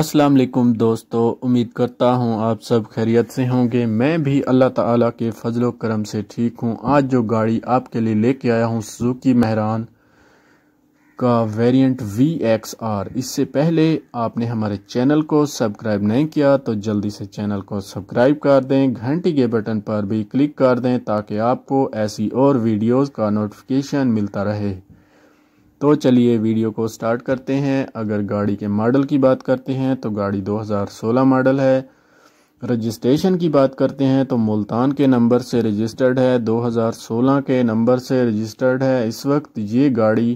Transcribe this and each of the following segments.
अस्सलाम वालेकुम दोस्तों उम्मीद करता हूँ आप सब खैरियत से होंगे मैं भी अल्लाह ताला के फजल करम से ठीक हूँ आज जो गाड़ी आपके लिए लेके आया हूँ सुजुकी महरान का वेरिएंट वी एक्स आर इससे पहले आपने हमारे चैनल को सब्सक्राइब नहीं किया तो जल्दी से चैनल को सब्सक्राइब कर दें घंटी के बटन पर भी क्लिक कर दें ताकि आपको ऐसी और वीडियोज़ का नोटिफिकेशन मिलता रहे तो चलिए वीडियो को स्टार्ट करते हैं अगर गाड़ी के मॉडल की बात करते हैं तो गाड़ी 2016 मॉडल है रजिस्ट्रेशन की बात करते हैं तो मुल्तान के नंबर से रजिस्टर्ड है 2016 के नंबर से रजिस्टर्ड है इस वक्त ये गाड़ी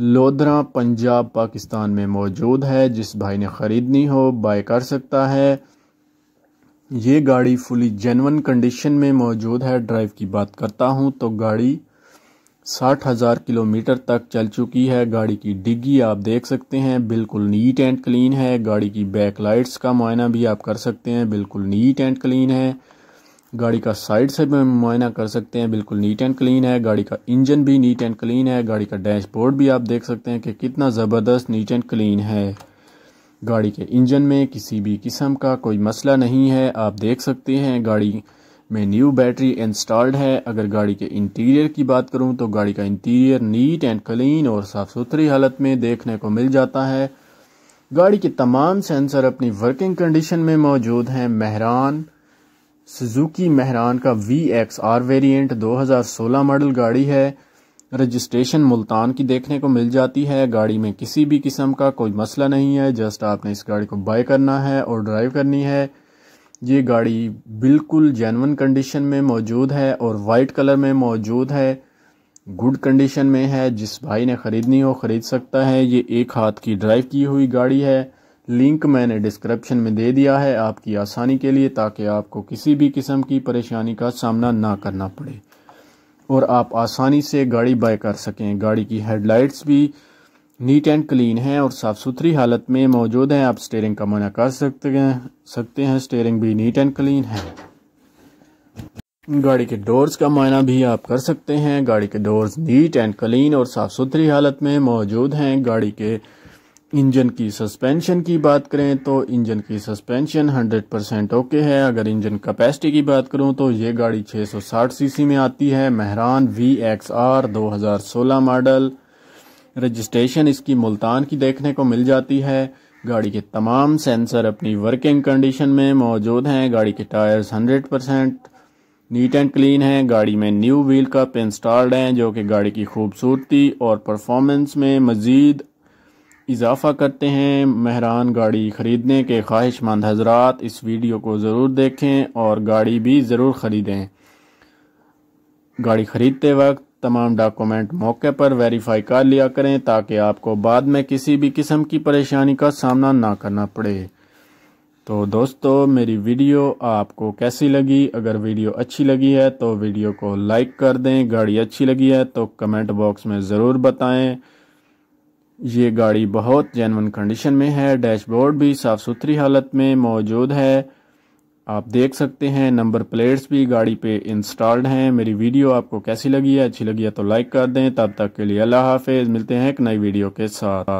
लोधरा पंजाब पाकिस्तान में मौजूद है जिस भाई ने ख़रीदनी हो बाय कर सकता है ये गाड़ी फुली जेनवन कंडीशन में मौजूद है ड्राइव की बात करता हूँ तो गाड़ी साठ हज़ार किलोमीटर तक चल चुकी है गाड़ी की डिग्गी आप देख सकते हैं बिल्कुल नीट एंड क्लीन है गाड़ी की बैक लाइट्स का मुआयना भी आप कर सकते हैं बिल्कुल नीट एंड क्लीन है गाड़ी का साइड से भी मुआयना कर सकते हैं बिल्कुल नीट एंड क्लीन है गाड़ी का इंजन भी नीट एंड क्लीन है गाड़ी का डैशबोर्ड भी आप देख सकते हैं कि कितना ज़बरदस्त नीट एंड क्लीन है गाड़ी के इंजन में किसी भी किस्म का कोई मसला नहीं है आप देख सकते हैं गाड़ी में न्यू बैटरी इंस्टॉल्ड है अगर गाड़ी के इंटीरियर की बात करूं तो गाड़ी का इंटीरियर नीट एंड क्लीन और साफ़ सुथरी हालत में देखने को मिल जाता है गाड़ी के तमाम सेंसर अपनी वर्किंग कंडीशन में मौजूद हैं मेहरान सुजुकी मेहरान का V X R variant 2016 model गाड़ी है रजिस्ट्रेशन मुल्तान की देखने को मिल जाती है गाड़ी में किसी भी किस्म का कोई मसला नहीं है जस्ट आपने इस गाड़ी को बाय करना है और ड्राइव करनी है ये गाड़ी बिल्कुल जैनवन कंडीशन में मौजूद है और वाइट कलर में मौजूद है गुड कंडीशन में है जिस भाई ने ख़रीदनी हो ख़रीद सकता है ये एक हाथ की ड्राइव की हुई गाड़ी है लिंक मैंने डिस्क्रिप्शन में दे दिया है आपकी आसानी के लिए ताकि आपको किसी भी किस्म की परेशानी का सामना ना करना पड़े और आप आसानी से गाड़ी बाय कर सकें गाड़ी की हेडलाइट्स भी नीट एंड क्लीन है और साफ़ सुथरी हालत में मौजूद है आप स्टेयरिंग का मना कर सकते हैं सकते हैं स्टेयरिंग भी नीट एंड क्लीन है गाड़ी के डोर्स का मायना भी आप कर सकते हैं गाड़ी के डोर्स नीट एंड क्लीन और साफ़ सुथरी हालत में मौजूद हैं गाड़ी के इंजन की सस्पेंशन की बात करें तो इंजन की सस्पेंशन 100 परसेंट ओके है अगर इंजन कैपेसिटी की बात करूं तो ये गाड़ी 660 सीसी में आती है मेहरान वी एक्स आर दो मॉडल रजिस्ट्रेशन इसकी मुल्तान की देखने को मिल जाती है गाड़ी के तमाम सेंसर अपनी वर्किंग कंडीशन में मौजूद हैं गाड़ी के tyres 100 percent neat and clean है गाड़ी में न्यू व्हील कप इंस्टॉल्ड हैं जो कि गाड़ी की खूबसूरती और परफॉर्मेंस में मज़ीद इजाफा करते हैं महरान गाड़ी ख़रीदने के ख्वाहिशमंद हजरात इस वीडियो को ज़रूर देखें और गाड़ी भी ज़रूर ख़रीदें गाड़ी ख़रीदते वक्त तमाम डॉक्यूमेंट मौके पर वेरीफाई कर लिया करें ताकि आपको बाद में किसी भी किस्म की परेशानी का सामना ना करना पड़े तो दोस्तों मेरी वीडियो आपको कैसी लगी अगर वीडियो अच्छी लगी है तो वीडियो को लाइक कर दें गाड़ी अच्छी लगी है तो कमेंट बॉक्स में ज़रूर बताएं ये गाड़ी बहुत जेनवन कंडीशन में है डैशबोर्ड भी साफ़ सुथरी हालत में मौजूद है आप देख सकते हैं नंबर प्लेट्स भी गाड़ी पे इंस्टॉल्ड हैं मेरी वीडियो आपको कैसी लगी है अच्छी लगी है तो लाइक कर दें तब तक के लिए अल्लाह हाफिज़ मिलते हैं एक नई वीडियो के साथ